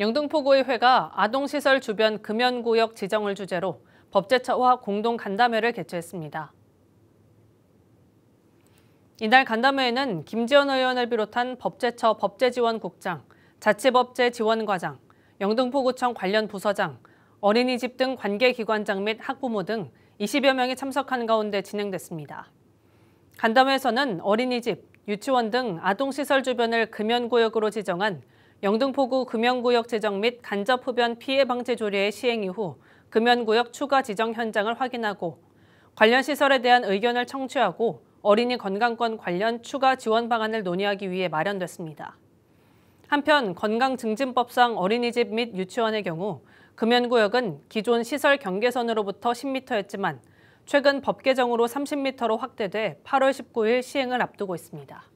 영등포구의 회가 아동시설 주변 금연구역 지정을 주제로 법제처와 공동 간담회를 개최했습니다. 이날 간담회에는 김지현 의원을 비롯한 법제처 법제지원국장, 자치법제 지원과장, 영등포구청 관련 부서장, 어린이집 등 관계기관장 및 학부모 등 20여 명이 참석한 가운데 진행됐습니다. 간담회에서는 어린이집, 유치원 등 아동시설 주변을 금연구역으로 지정한 영등포구 금연구역 제정 및 간접흡연 피해 방지 조례의 시행 이후 금연구역 추가 지정 현장을 확인하고 관련 시설에 대한 의견을 청취하고 어린이 건강권 관련 추가 지원 방안을 논의하기 위해 마련됐습니다. 한편 건강증진법상 어린이집 및 유치원의 경우 금연구역은 기존 시설 경계선으로부터 10m였지만 최근 법 개정으로 30m로 확대돼 8월 19일 시행을 앞두고 있습니다.